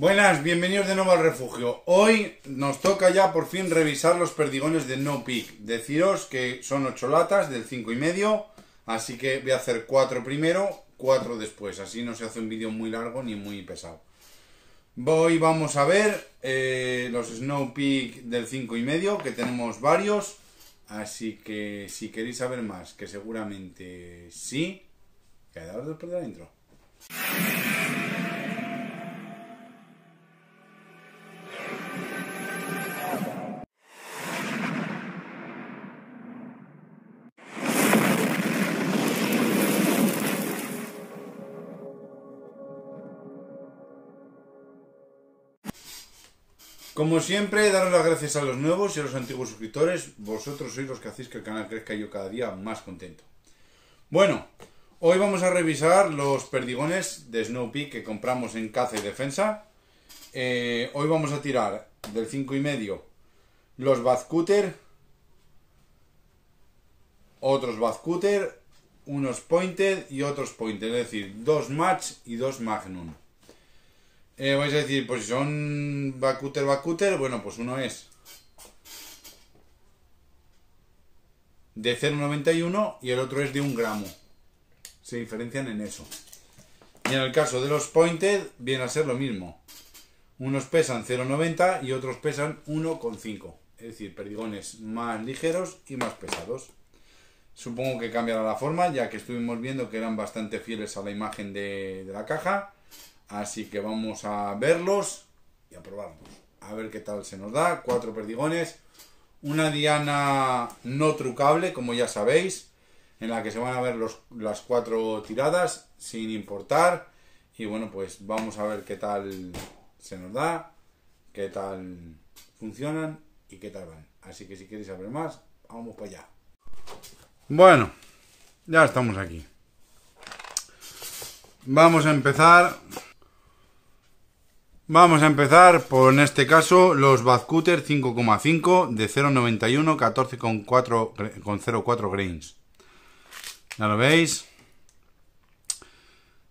Buenas, bienvenidos de nuevo al refugio. Hoy nos toca ya por fin revisar los perdigones de No Pick. Deciros que son ocho latas del 5 y medio, así que voy a hacer cuatro primero, cuatro después, así no se hace un vídeo muy largo ni muy pesado. Hoy vamos a ver eh, los Snow Peak del 5 y medio, que tenemos varios, así que si queréis saber más, que seguramente sí, quedaros después de Como siempre, daros las gracias a los nuevos y a los antiguos suscriptores. Vosotros sois los que hacéis que el canal crezca yo cada día más contento. Bueno, hoy vamos a revisar los perdigones de Snow que compramos en caza y defensa. Eh, hoy vamos a tirar del 5,5 y medio los Bazcutter, otros Bazcutter, unos Pointed y otros Pointed, es decir, dos Match y dos Magnum. Eh, a decir, pues si son Bakuter, bueno, pues uno es de 0,91 y el otro es de un gramo. Se diferencian en eso. Y en el caso de los pointed, viene a ser lo mismo. Unos pesan 0,90 y otros pesan 1,5. Es decir, perdigones más ligeros y más pesados. Supongo que cambiará la forma, ya que estuvimos viendo que eran bastante fieles a la imagen de la caja. Así que vamos a verlos y a probarlos. A ver qué tal se nos da. Cuatro perdigones. Una diana no trucable, como ya sabéis, en la que se van a ver las cuatro tiradas sin importar. Y bueno, pues vamos a ver qué tal se nos da, qué tal funcionan y qué tal van. Así que si queréis saber más, vamos para allá. Bueno, ya estamos aquí. Vamos a empezar Vamos a empezar por, en este caso, los Badcutter 5,5 de 0,91, 14,04 grains. ¿Ya lo veis?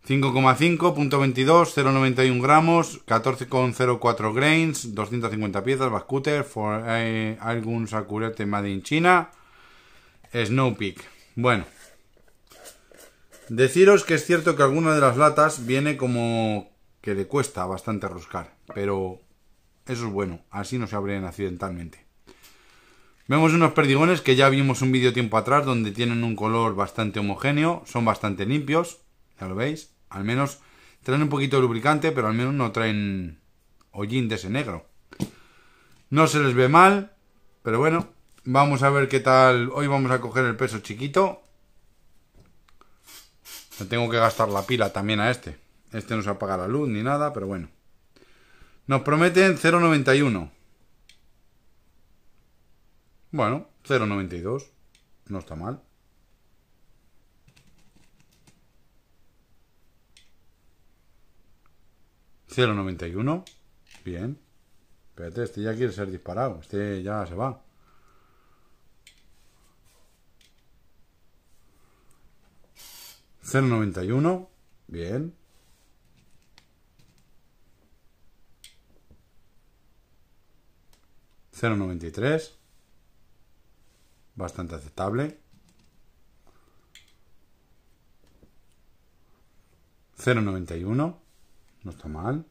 5,5.22, 0,91 gramos, 14,04 grains, 250 piezas, Badcutter, for eh, algún sacurete made in China, Snow Bueno, deciros que es cierto que alguna de las latas viene como que le cuesta bastante roscar, pero eso es bueno, así no se abren accidentalmente. Vemos unos perdigones que ya vimos un vídeo tiempo atrás donde tienen un color bastante homogéneo, son bastante limpios, ya lo veis, al menos traen un poquito de lubricante, pero al menos no traen hollín de ese negro. No se les ve mal, pero bueno, vamos a ver qué tal. Hoy vamos a coger el peso chiquito. tengo que gastar la pila también a este. Este no se apaga la luz ni nada, pero bueno. Nos prometen 0,91. Bueno, 0,92. No está mal. ¿0,91? Bien. Espérate, este ya quiere ser disparado. Este ya se va. ¿0,91? Bien. 0,93. Bastante aceptable. 0,91. No está mal.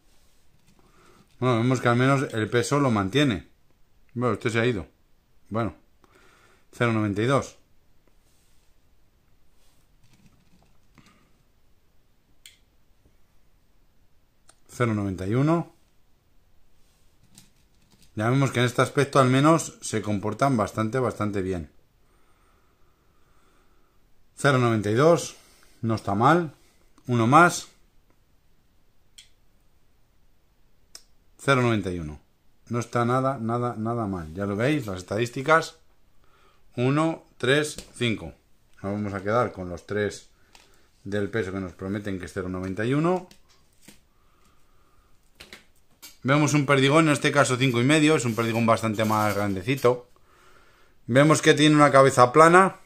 Bueno, vemos que al menos el peso lo mantiene. Bueno, este se ha ido. Bueno. 0,92. ...0,91... Ya vemos que en este aspecto al menos se comportan bastante, bastante bien. 0.92, no está mal. Uno más. 0.91. No está nada, nada, nada mal. Ya lo veis, las estadísticas. 1, 3, 5. Nos vamos a quedar con los 3 del peso que nos prometen que es 0.91. Vemos un perdigón, en este caso cinco y medio, es un perdigón bastante más grandecito. Vemos que tiene una cabeza plana,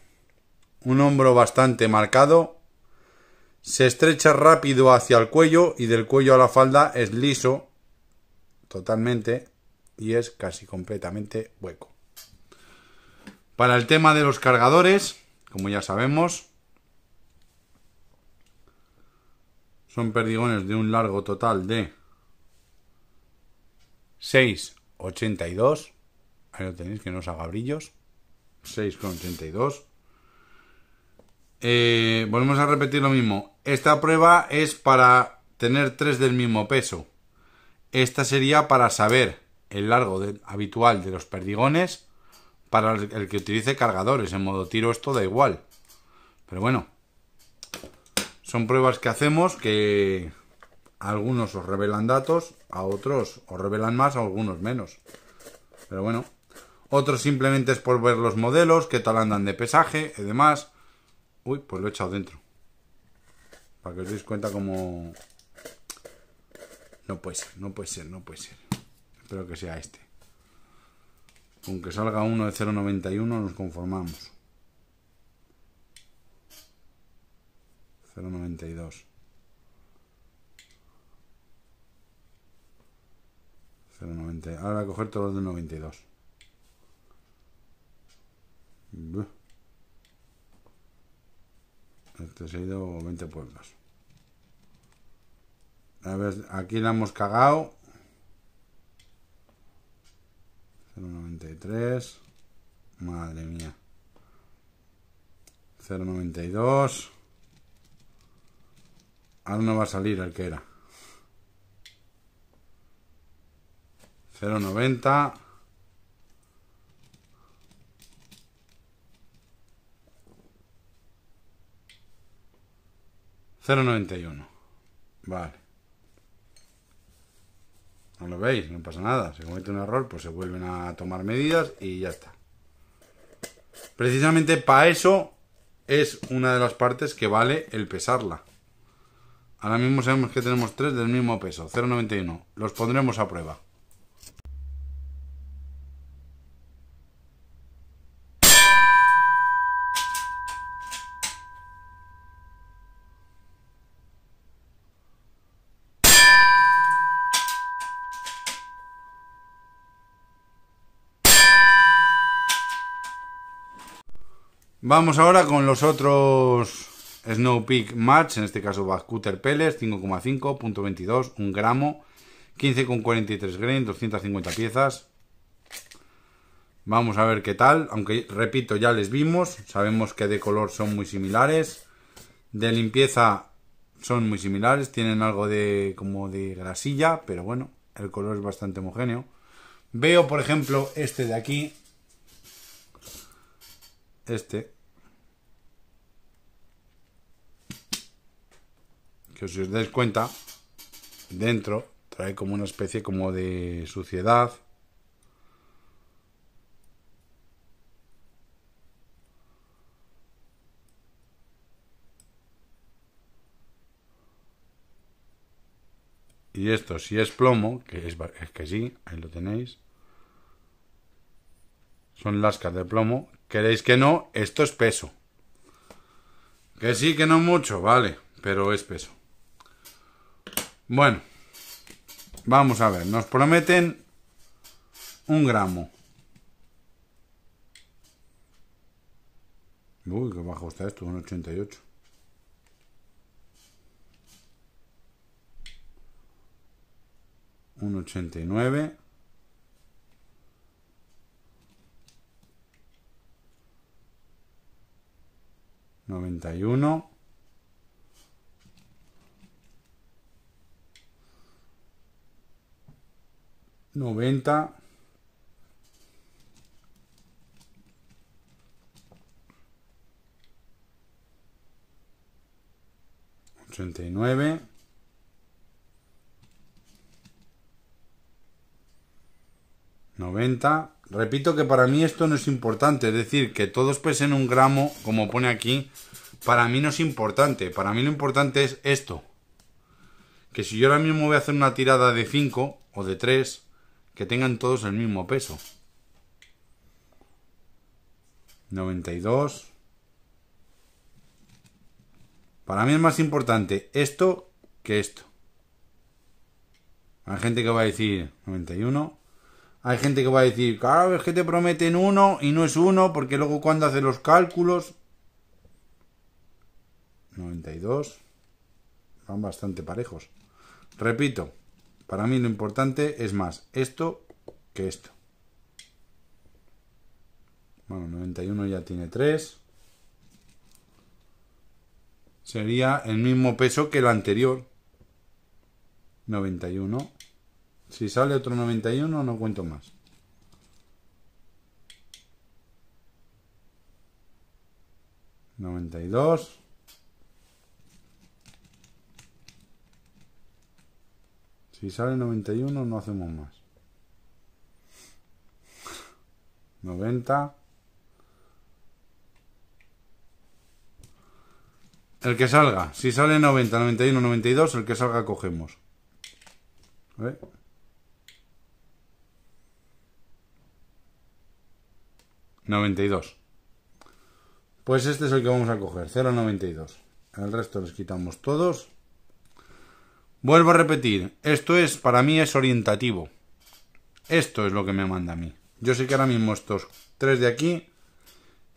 un hombro bastante marcado, se estrecha rápido hacia el cuello y del cuello a la falda es liso totalmente y es casi completamente hueco. Para el tema de los cargadores, como ya sabemos, son perdigones de un largo total de 6,82. Ahí lo tenéis, que no os haga brillos. 6,82. Eh, volvemos a repetir lo mismo. Esta prueba es para tener tres del mismo peso. Esta sería para saber el largo habitual de los perdigones para el que utilice cargadores. En modo tiro esto da igual. Pero bueno, son pruebas que hacemos que algunos os revelan datos, a otros os revelan más, a algunos menos. Pero bueno, otros simplemente es por ver los modelos, qué tal andan de pesaje y demás. Uy, pues lo he echado dentro. Para que os deis cuenta como... No puede ser, no puede ser, no puede ser. Espero que sea este. Aunque salga uno de 0.91 nos conformamos. 0.92. 0,90. Ahora voy a coger todos los de 92. Este se ha ido 20 pueblos. A ver, aquí la hemos cagado. 0,93. Madre mía. 0,92. Ahora no va a salir el que era. 0,90. 0,91 Vale. No lo veis, no pasa nada. Se comete un error, pues se vuelven a tomar medidas y ya está. Precisamente para eso es una de las partes que vale el pesarla. Ahora mismo sabemos que tenemos tres del mismo peso, 0,91. Los pondremos a prueba. Vamos ahora con los otros Snow Peak Match, en este caso Peles, Pellets, 5,5.22, un gramo, 15,43 grain, 250 piezas. Vamos a ver qué tal, aunque repito, ya les vimos, sabemos que de color son muy similares, de limpieza son muy similares, tienen algo de como de grasilla, pero bueno, el color es bastante homogéneo. Veo, por ejemplo, este de aquí, este, que si os dais cuenta, dentro trae como una especie como de suciedad. Y esto, si es plomo, que es, que sí, ahí lo tenéis, son lascas de plomo Queréis que no, esto es peso. Que sí, que no mucho, vale, pero es peso. Bueno, vamos a ver, nos prometen un gramo. Uy, qué bajo está esto, un 88. Un 89. 51. Noventa. Ochenta 90 Repito que para mí esto no es importante, es decir, que todos pesen un gramo, como pone aquí, para mí no es importante. Para mí lo importante es esto. Que si yo ahora mismo voy a hacer una tirada de 5 o de 3, que tengan todos el mismo peso. 92. Para mí es más importante esto que esto. Hay gente que va a decir 91. Hay gente que va a decir, claro, es que te prometen uno y no es uno, porque luego cuando hace los cálculos 92. Van bastante parejos. Repito, para mí lo importante es más esto que esto. Bueno, 91 ya tiene 3. Sería el mismo peso que el anterior. 91. Si sale otro 91 no cuento más. 92. Si sale 91 no hacemos más. 90. El que salga. Si sale 90, 91, 92, el que salga cogemos. ¿Eh? ver. ¿92? Pues este es el que vamos a coger, 0,92. El resto los quitamos todos. Vuelvo a repetir, esto es, para mí es orientativo. Esto es lo que me manda a mí. Yo sé que ahora mismo estos tres de aquí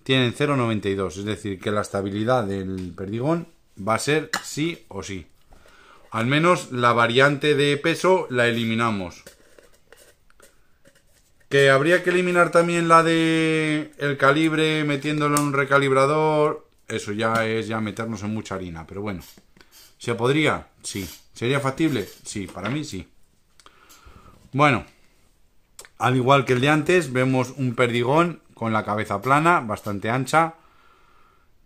tienen 0,92, es decir, que la estabilidad del perdigón va a ser sí o sí. Al menos la variante de peso la eliminamos. Que habría que eliminar también la de el calibre metiéndolo en un recalibrador. Eso ya es ya meternos en mucha harina, pero bueno. ¿Se podría? Sí. ¿Sería factible? Sí, para mí sí. Bueno, al igual que el de antes, vemos un perdigón con la cabeza plana, bastante ancha.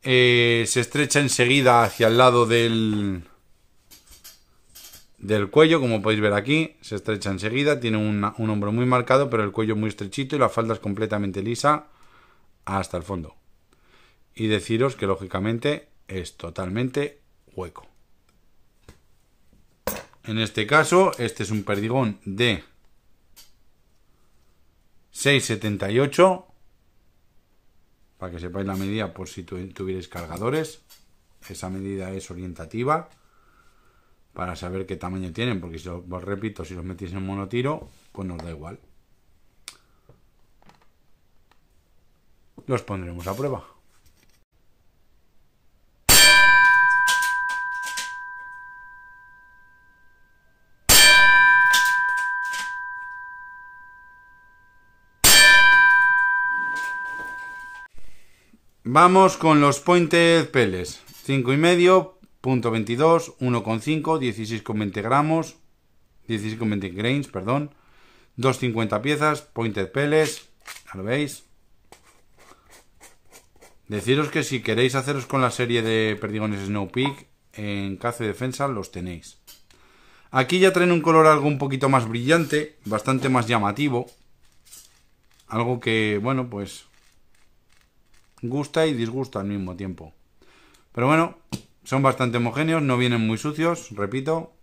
Eh, se estrecha enseguida hacia el lado del, del cuello, como podéis ver aquí. Se estrecha enseguida, tiene un hombro muy marcado, pero el cuello muy estrechito y la falda es completamente lisa hasta el fondo. Y deciros que lógicamente es totalmente hueco. En este caso, este es un perdigón de 6,78. Para que sepáis la medida por si tuvierais cargadores. Esa medida es orientativa. Para saber qué tamaño tienen. Porque, si os repito, si los metís en monotiro, pues nos da igual. Los pondremos a prueba. Vamos con los pointed peles. 5,5, punto 22, 1,5, 16,20 gramos, 16,20 grains, perdón. 2,50 piezas, pointed peles, ¿lo veis? Deciros que si queréis haceros con la serie de perdigones Snow Peak en caza de defensa, los tenéis. Aquí ya traen un color algo un poquito más brillante, bastante más llamativo. Algo que, bueno, pues Gusta y disgusta al mismo tiempo. Pero bueno, son bastante homogéneos, no vienen muy sucios, repito.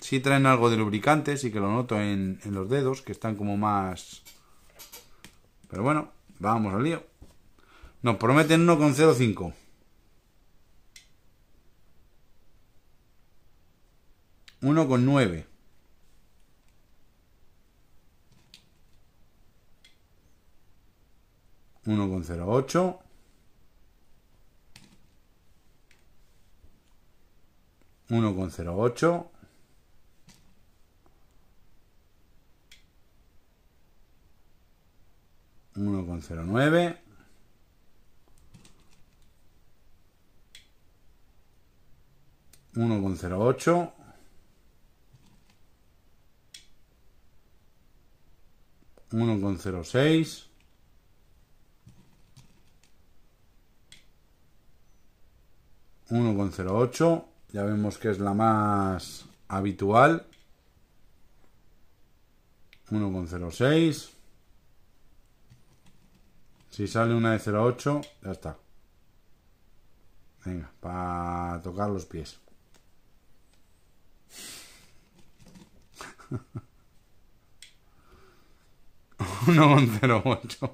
Sí traen algo de lubricante, sí que lo noto en, los dedos, que están como más... Pero bueno, vamos al lío. Nos prometen 1,05. Uno con nueve. 1,08 1,08 1,09 1,08 1,06 1,08. Ya vemos que es la más habitual. 1,06. Si sale una de 0,8, ya está. Venga, para tocar los pies. Uno con ocho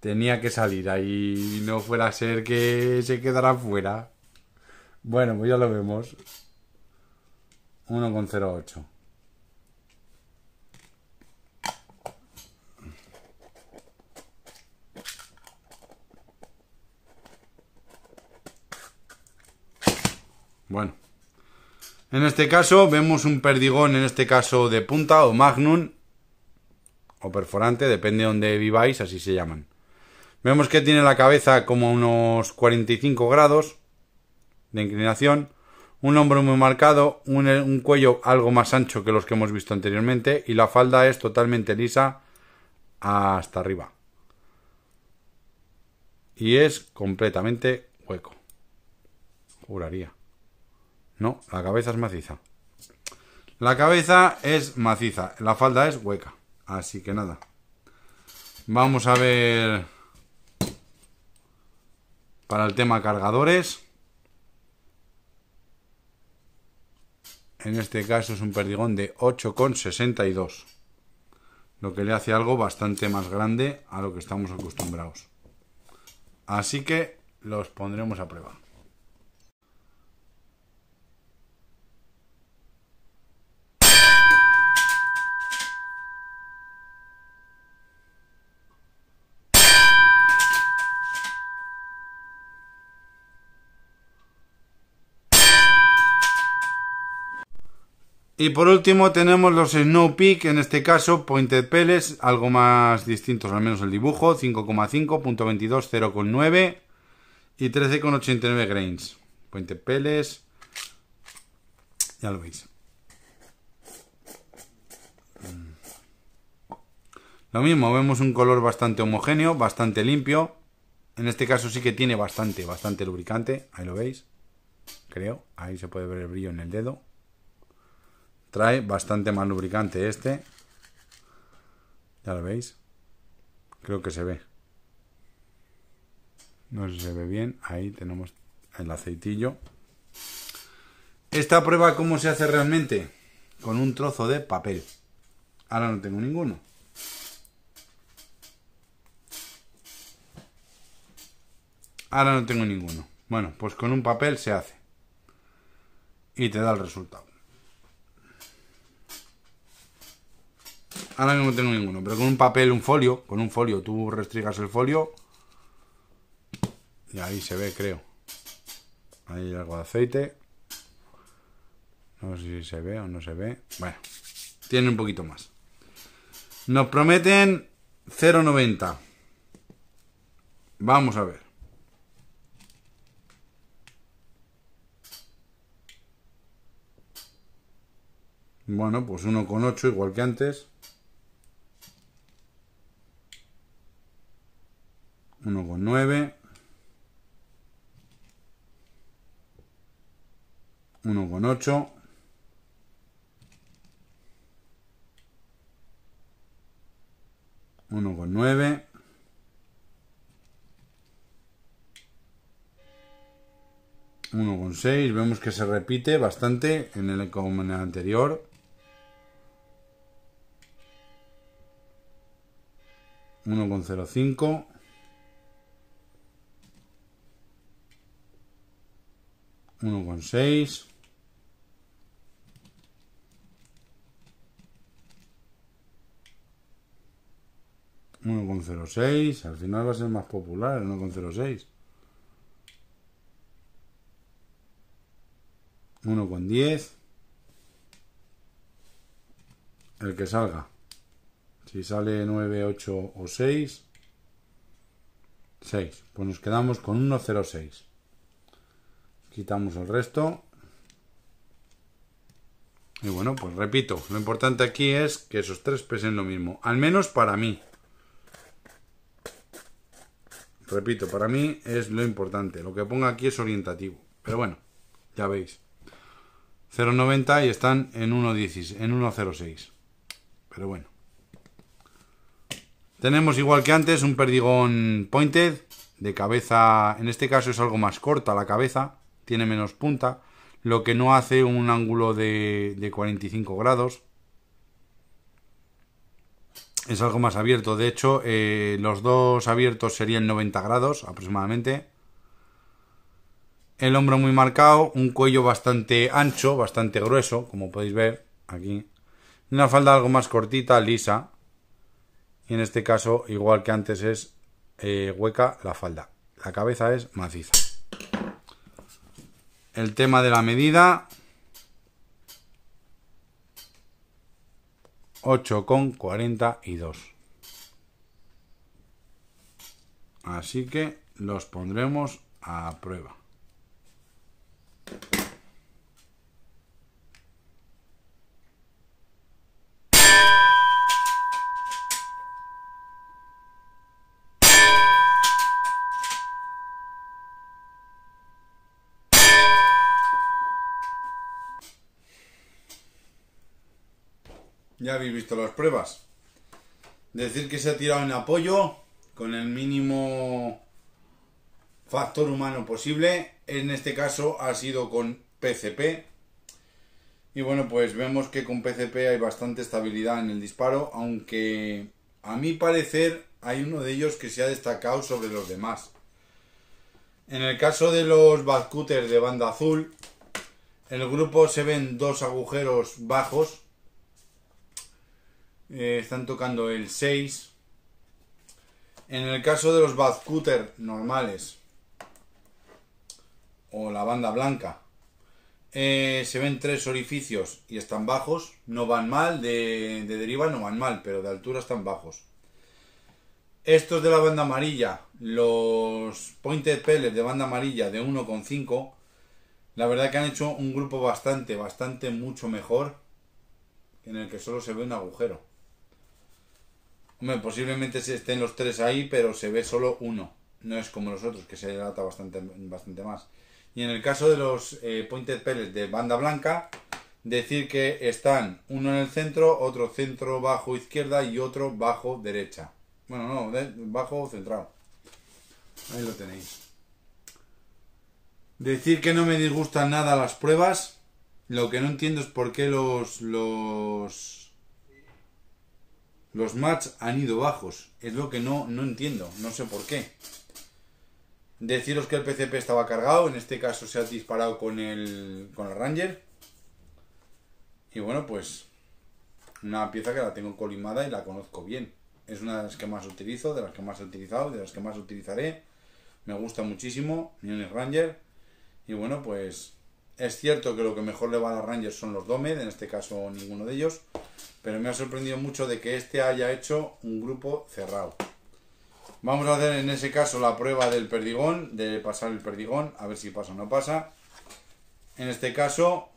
tenía que salir ahí, no fuera a ser que se quedara fuera. Bueno, pues ya lo vemos. 1,08. Bueno. En este caso vemos un perdigón, en este caso de punta o magnum o perforante, depende de donde viváis, así se llaman. Vemos que tiene la cabeza como unos 45 grados de inclinación, un hombro muy marcado, un, un, cuello algo más ancho que los que hemos visto anteriormente y la falda es totalmente lisa hasta arriba. Y es completamente hueco. Juraría. No, la cabeza es maciza. La cabeza es maciza, la falda es hueca. Así que nada. Vamos a ver para el tema cargadores. En este caso es un perdigón de 8,62, lo que le hace algo bastante más grande a lo que estamos acostumbrados. Así que los pondremos a prueba. Y por último tenemos los Snow Peak, en este caso Pointed peles algo más distintos, al menos el dibujo, 5,5, 0,9 y 13,89 grains. Pointed peles ya lo veis. Mm. Lo mismo, vemos un color bastante homogéneo, bastante limpio. En este caso sí que tiene bastante, bastante lubricante, ahí lo veis, creo, ahí se puede ver el brillo en el dedo. Trae bastante más lubricante este. Ya lo veis. Creo que se ve. No sé si se ve bien. Ahí tenemos el aceitillo. Esta prueba, ¿cómo se hace realmente? Con un trozo de papel. Ahora no tengo ninguno. Ahora no tengo ninguno. Bueno, pues con un papel se hace. Y te da el resultado. Ahora mismo no tengo ninguno, pero con un papel, un folio, con un folio, tú restrigas el folio. Y ahí se ve, creo. Ahí hay algo de aceite. No sé si se ve o no se ve. Bueno, tiene un poquito más. Nos prometen 0,90. Vamos a ver. Bueno, pues 1,8 igual que antes. 8 1 19 1 con 6 vemos que se repite bastante en el eco anterior 1. 1,6 1 con 6 1,06. Al final va a ser más popular el 1,06. 1,10. El que salga. Si sale 9, 8 o 6. 6. Pues nos quedamos con 1,06. Quitamos el resto. Y bueno, pues repito, lo importante aquí es que esos tres pesen lo mismo. Al menos para mí. Repito, para mí es lo importante. Lo que ponga aquí es orientativo. Pero bueno, ya veis. 0,90 y están en 1,06. En 1,06. Pero bueno. Tenemos igual que antes un perdigón pointed de cabeza, en este caso es algo más corta la cabeza, tiene menos punta, lo que no hace un ángulo de, de 45 grados es algo más abierto. De hecho, eh, los dos abiertos serían 90 grados aproximadamente. El hombro muy marcado, un cuello bastante ancho, bastante grueso, como podéis ver aquí. Una falda algo más cortita, lisa. Y en este caso, igual que antes, es eh, hueca la falda. La cabeza es maciza. El tema de la medida, Ocho con y dos. Así que los pondremos a prueba. habéis visto las pruebas. Decir que se ha tirado en apoyo con el mínimo factor humano posible. En este caso ha sido con PCP. Y bueno, pues vemos que con PCP hay bastante estabilidad en el disparo, aunque a mi parecer hay uno de ellos que se ha destacado sobre los demás. En el caso de los bascooters de banda azul, en el grupo se ven dos agujeros bajos eh, están tocando el 6. En el caso de los Cutter normales o la banda blanca, eh, se ven tres orificios y están bajos, no van mal, de, de deriva no van mal, pero de altura están bajos. Estos de la banda amarilla, los Pointed Pellets de banda amarilla de 1,5, la verdad que han hecho un grupo bastante, bastante mucho mejor, en el que solo se ve un agujero. Hombre, posiblemente estén los tres ahí, pero se ve solo uno. No es como los otros, que se nota bastante, bastante más. Y en el caso de los eh, Pointed Pellets de banda blanca, decir que están uno en el centro, otro centro bajo izquierda y otro bajo derecha. Bueno, no, bajo centrado. Ahí lo tenéis. Decir que no me disgustan nada las pruebas. Lo que no entiendo es por qué los, los los Mats han ido bajos. Es lo que no, no entiendo. No sé por qué. Deciros que el PCP estaba cargado. En este caso se ha disparado con el, con el Ranger. Y bueno, pues una pieza que la tengo colimada y la conozco bien. Es una de las que más utilizo, de las que más he utilizado, de las que más utilizaré. Me gusta muchísimo. el Ranger. Y bueno, pues es cierto que lo que mejor le va a los Rangers son los Domed, en este caso ninguno de ellos, pero me ha sorprendido mucho de que este haya hecho un grupo cerrado. Vamos a hacer en ese caso la prueba del perdigón, de pasar el perdigón, a ver si pasa o no pasa. En este caso,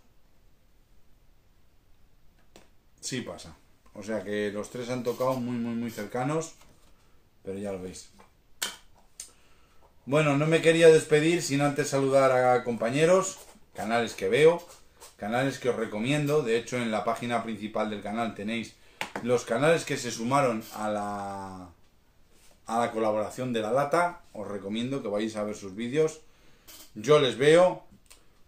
sí pasa. O sea que los tres han tocado muy, muy, muy cercanos, pero ya lo veis. Bueno, no me quería despedir sin antes saludar a compañeros canales que veo, canales que os recomiendo. De hecho, en la página principal del canal tenéis los canales que se sumaron a la, a la colaboración de la lata. Os recomiendo que vayáis a ver sus vídeos. Yo les veo.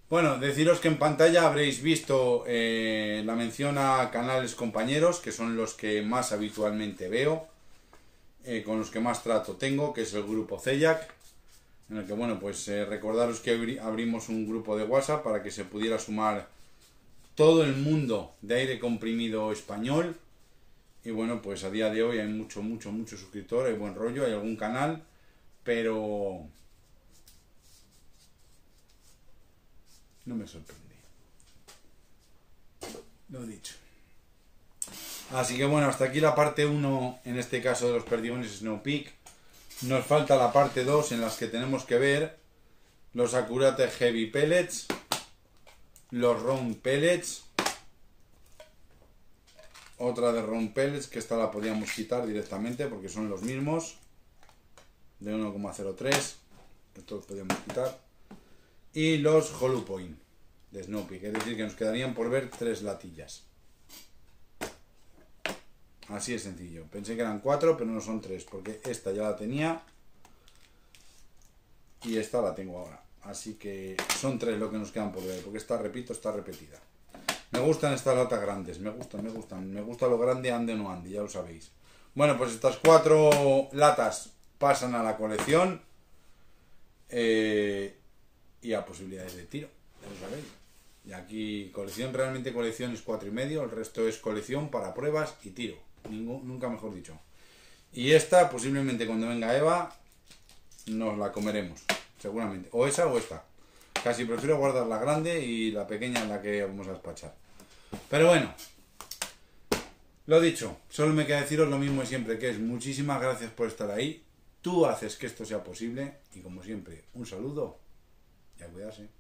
Bueno, deciros que en pantalla habréis visto eh, la mención a canales compañeros, que son los que más habitualmente veo, eh, con los que más trato tengo, que es el grupo CELLAC en el que, bueno, pues eh, recordaros que abrimos un grupo de WhatsApp para que se pudiera sumar todo el mundo de aire comprimido español. Y bueno, pues a día de hoy hay mucho, mucho, mucho suscriptor, hay buen rollo, hay algún canal, pero... No me sorprendí Lo dicho. Así que bueno, hasta aquí la parte 1, en este caso de los perdigones Snow Peak. Nos falta la parte 2 en las que tenemos que ver los Accurate Heavy Pellets, los Round Pellets, otra de Round Pellets que esta la podíamos quitar directamente porque son los mismos, de 1,03, esto lo podíamos quitar, y los Point de Snoopy, que es decir que nos quedarían por ver tres latillas. Así de sencillo. Pensé que eran cuatro, pero no son tres, porque esta ya la tenía y esta la tengo ahora. Así que son tres lo que nos quedan por ver, porque esta, repito, está repetida. Me gustan estas latas grandes, me gustan, me gustan. Me gusta lo grande, ande o no ande, ya lo sabéis. Bueno, pues estas cuatro latas pasan a la colección eh, y a posibilidades de tiro, Y aquí colección, realmente colección es cuatro y medio, el resto es colección para pruebas y tiro nunca mejor dicho. Y esta, posiblemente cuando venga Eva, nos la comeremos, seguramente. O esa o esta. Casi prefiero guardar la grande y la pequeña en la que vamos a despachar. Pero bueno, lo dicho, solo me queda deciros lo mismo de siempre, que es muchísimas gracias por estar ahí. Tú haces que esto sea posible y como siempre, un saludo y a cuidarse.